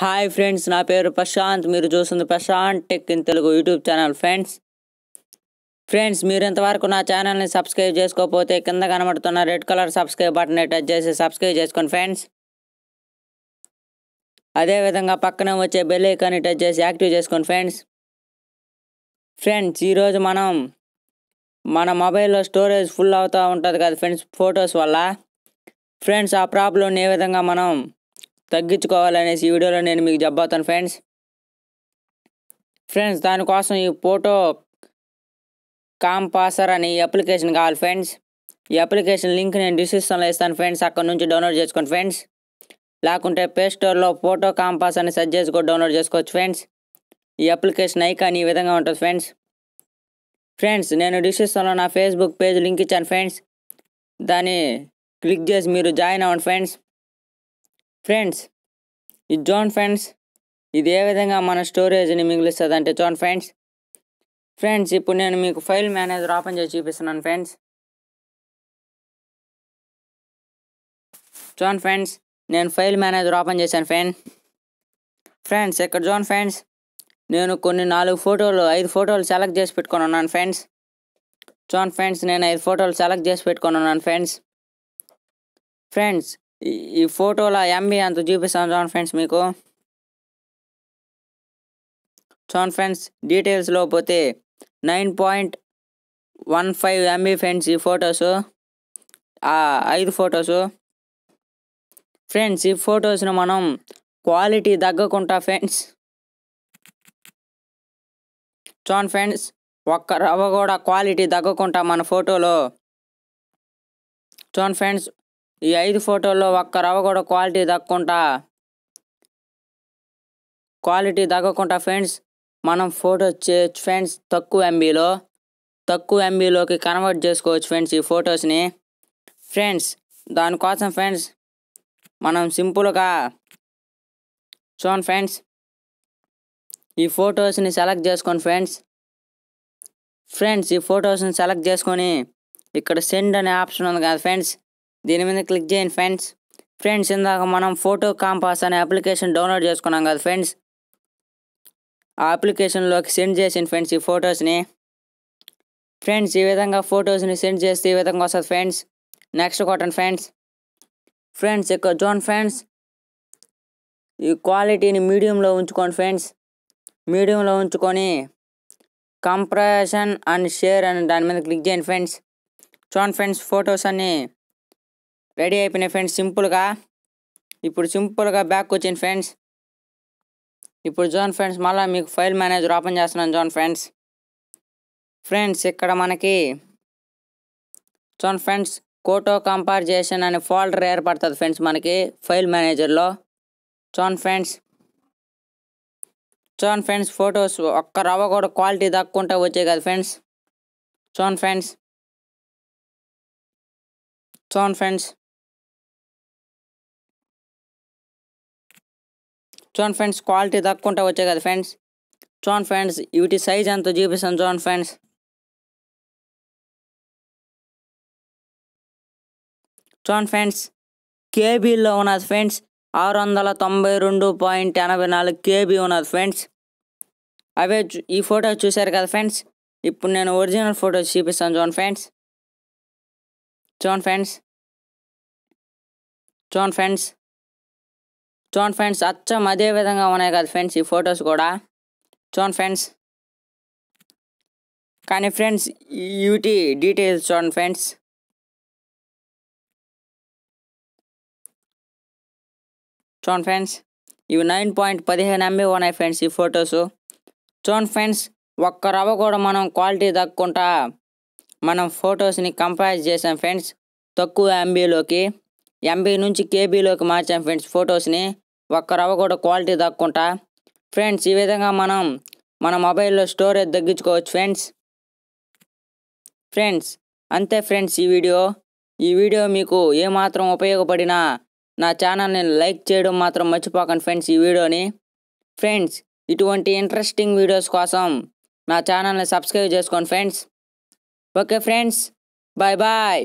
hi friends నా పేరు ప్రశాంత్ మీరు చూస్తుంది Prashanth tech in Telugu YouTube channel friends friends మీరు ఇంతవరకు నా ఛానల్ని సబ్స్క్రైబ్ చేసుకోకపోతే కింద కనబడుతున్న రెడ్ కలర్ సబ్స్క్రైబ్ బటన్ని టచ్ చేసి సబ్స్క్రైబ్ చేసుకోండి ఫ్రెండ్స్ అదేవిధంగా పక్కనే వచ్చే బెల్ ఐకాన్ని టచ్ చేసి యాక్టివ్ చేసుకోండి ఫ్రెండ్స్ ఫ్రెండ్స్ ఈరోజు మనం మన మొబైల్లో స్టోరేజ్ ఫుల్ అవుతూ ఉంటుంది కదా ఫ్రెండ్స్ ఫొటోస్ వల్ల ఫ్రెండ్స్ ఆ ప్రాబ్లంని ఏ విధంగా మనం తగ్గించుకోవాలనేసి ఈ వీడియోలో నేను మీకు చెప్పబోతాను ఫ్రెండ్స్ ఫ్రెండ్స్ దానికోసం ఈ ఫోటో కాంపాసర్ అనే అప్లికేషన్ కావాలి ఫ్రెండ్స్ ఈ అప్లికేషన్ లింక్ నేను డిస్క్రిప్షన్లో ఇస్తాను ఫ్రెండ్స్ అక్కడ నుంచి డౌన్లోడ్ చేసుకోండి ఫ్రెండ్స్ లేకుంటే ప్లే స్టోర్లో ఫోటో కాంపాస్ అని సెర్చ్ చేసుకో కూడా డౌన్లోడ్ చేసుకోవచ్చు ఫ్రెండ్స్ ఈ అప్లికేషన్ ఐకాన్ ఈ విధంగా ఉంటుంది ఫ్రెండ్స్ ఫ్రెండ్స్ నేను డిస్క్రిప్షన్లో నా ఫేస్బుక్ పేజ్ లింక్ ఇచ్చాను ఫ్రెండ్స్ దాన్ని క్లిక్ చేసి మీరు జాయిన్ అవ్వండి ఫ్రెండ్స్ ఫ్రెండ్స్ ఇది జోన్ ఫ్రెండ్స్ ఇది ఏ విధంగా మన స్టోరేజ్ని మిగిలిస్తుంది అంటే చూడండి ఫ్రెండ్స్ ఫ్రెండ్స్ ఇప్పుడు నేను మీకు ఫైల్ మేనేజర్ ఓపెన్ చేసి చూపిస్తున్నాను ఫ్రెండ్స్ చూడండి ఫ్రెండ్స్ నేను ఫైల్ మేనేజర్ ఓపెన్ చేశాను ఫ్రెండ్ ఫ్రెండ్స్ ఇక్కడ చూడండి ఫ్రెండ్స్ నేను కొన్ని నాలుగు ఫోటోలు ఐదు ఫోటోలు సెలెక్ట్ చేసి పెట్టుకొని ఉన్నాను ఫ్రెండ్స్ చూడండి ఫ్రెండ్స్ నేను ఐదు ఫోటోలు సెలెక్ట్ చేసి పెట్టుకొని ఉన్నాను ఫ్రెండ్స్ ఫ్రెండ్స్ ఈ ఫోటోల అంత చూపిస్తాను చూడండి ఫ్రెండ్స్ మీకు చూడండి ఫ్రెండ్స్ డీటెయిల్స్లో పోతే nine point one five MB friends ఈ ఫొటోస్ ఐదు ఫొటోస్ ఫ్రెండ్స్ ఈ ఫొటోస్ను మనం క్వాలిటీ తగ్గకుండా ఫ్రెండ్స్ చూడండి ఫ్రెండ్స్ ఒక్క రవ్వ కూడా క్వాలిటీ తగ్గకుండా మన ఫోటోలో చూడండి ఫ్రెండ్స్ ఈ ఐదు ఫోటోల్లో ఒక్క రవ్వ కూడా క్వాలిటీ తగ్గకుండా క్వాలిటీ తగ్గకుండా ఫ్రెండ్స్ మనం ఫోటో చే ఫ్రెండ్స్ తక్కువ ఎంబీలో తక్కువ ఎంబీలోకి కన్వర్ట్ చేసుకోవచ్చు ఫ్రెండ్స్ ఈ ఫొటోస్ని ఫ్రెండ్స్ దానికోసం ఫ్రెండ్స్ మనం సింపుల్గా చూడండి ఫ్రెండ్స్ ఈ ఫొటోస్ని సెలెక్ట్ చేసుకోండి ఫ్రెండ్స్ ఫ్రెండ్స్ ఈ ఫొటోస్ని సెలెక్ట్ చేసుకొని ఇక్కడ సెండ్ అనే ఆప్షన్ ఉంది కదా ఫ్రెండ్స్ దీని మీద క్లిక్ చేయండి ఫ్రెండ్స్ ఫ్రెండ్స్ ఇందాక మనం ఫోటో కాంపాస్ అనే అప్లికేషన్ డౌన్లోడ్ చేసుకున్నాం కదా ఫ్రెండ్స్ ఆ అప్లికేషన్లోకి సెండ్ చేసింది ఫ్రెండ్స్ ఈ ఫొటోస్ని ఫ్రెండ్స్ ఈ విధంగా ఫొటోస్ని సెండ్ చేస్తే ఈ విధంగా వస్తుంది ఫ్రెండ్స్ నెక్స్ట్ కాటన్ ఫ్రెండ్స్ ఫ్రెండ్స్ ఎక్కువ జోన్ ఫ్రెండ్స్ ఈ క్వాలిటీని మీడియంలో ఉంచుకోండి ఫ్రెండ్స్ మీడియంలో ఉంచుకొని కంప్రెషన్ అండ్ షేర్ అని దాని మీద క్లిక్ చేయండి ఫ్రెండ్స్ చూడండి ఫ్రెండ్స్ ఫొటోస్ అన్నీ రెడీ అయిపోయినాయి ఫ్రెండ్స్ సింపుల్గా ఇప్పుడు సింపుల్గా బ్యాక్ వచ్చింది ఫ్రెండ్స్ ఇప్పుడు జోన్ ఫ్రెండ్స్ మళ్ళీ మీకు ఫైల్ మేనేజర్ ఓపెన్ చేస్తున్నాను జోన్ ఫ్రెండ్స్ ఫ్రెండ్స్ ఇక్కడ మనకి జోన్ ఫ్రెండ్స్ కోటో కంపారిజేషన్ అనే ఫోల్డర్ ఏర్పడుతుంది ఫ్రెండ్స్ మనకి ఫైల్ మేనేజర్లో చూడండి ఫ్రెండ్స్ చూడండి ఫ్రెండ్స్ ఫొటోస్ ఒక్క రవ్వ కూడా క్వాలిటీ తక్కువ వచ్చాయి కదా ఫ్రెండ్స్ చూడండి ఫ్రెండ్స్ చూడండి ఫ్రెండ్స్ చూడండి ఫ్రెండ్స్ క్వాలిటీ తక్కువ వచ్చాయి కదా ఫ్రెండ్స్ చూడండి ఫ్రెండ్స్ వీటి సైజ్ ఎంత చూపిస్తాను చూడండి ఫ్రెండ్స్ చూడండి ఫ్రెండ్స్ కేబీలో ఉన్నది ఫ్రెండ్స్ ఆరు వందల తొంభై రెండు పాయింట్ ఎనభై నాలుగు కేబీ ఉన్నది ఫ్రెండ్స్ అవే ఈ ఫోటో చూశారు కదా ఫ్రెండ్స్ ఇప్పుడు నేను ఒరిజినల్ ఫోటో చూపిస్తాను చూడండి ఫ్రెండ్స్ చూడండి ఫ్రెండ్స్ చూడండి ఫ్రెండ్స్ చూడండి ఫ్రెండ్స్ అచ్చం అదే విధంగా ఉన్నాయి కదా ఫ్రెండ్స్ ఈ ఫొటోస్ కూడా చూడండి ఫ్రెండ్స్ కానీ ఫ్రెండ్స్ యూటీ డీటెయిల్స్ చూడండి ఫ్రెండ్స్ చూడండి ఫ్రెండ్స్ ఇవి నైన్ పాయింట్ పదిహేను ఎంబీ ఉన్నాయి ఫ్రెండ్స్ ఈ ఫొటోస్ చూడండి ఫ్రెండ్స్ ఒక్క రవ్వ కూడా మనం క్వాలిటీ తగ్గుకుంటా మనం ఫొటోస్ని కంపేర్ చేసాం ఫ్రెండ్స్ తక్కువ ఎంబీలోకి ఎంబీ నుంచి కేబీలోకి మార్చాం ఫ్రెండ్స్ ఫొటోస్ని ఒక్క రవ్వ కూడా క్వాలిటీ తక్కువ ఫ్రెండ్స్ ఈ విధంగా మనం మన మొబైల్లో స్టోరేజ్ తగ్గించుకోవచ్చు ఫ్రెండ్స్ ఫ్రెండ్స్ అంతే ఫ్రెండ్స్ ఈ వీడియో ఈ వీడియో మీకు ఏమాత్రం ఉపయోగపడినా నా ఛానల్ని లైక్ చేయడం మాత్రం మర్చిపోకండి ఫ్రెండ్స్ ఈ వీడియోని ఫ్రెండ్స్ ఇటువంటి ఇంట్రెస్టింగ్ వీడియోస్ కోసం నా ఛానల్ని సబ్స్క్రైబ్ చేసుకోండి friends okay friends bye bye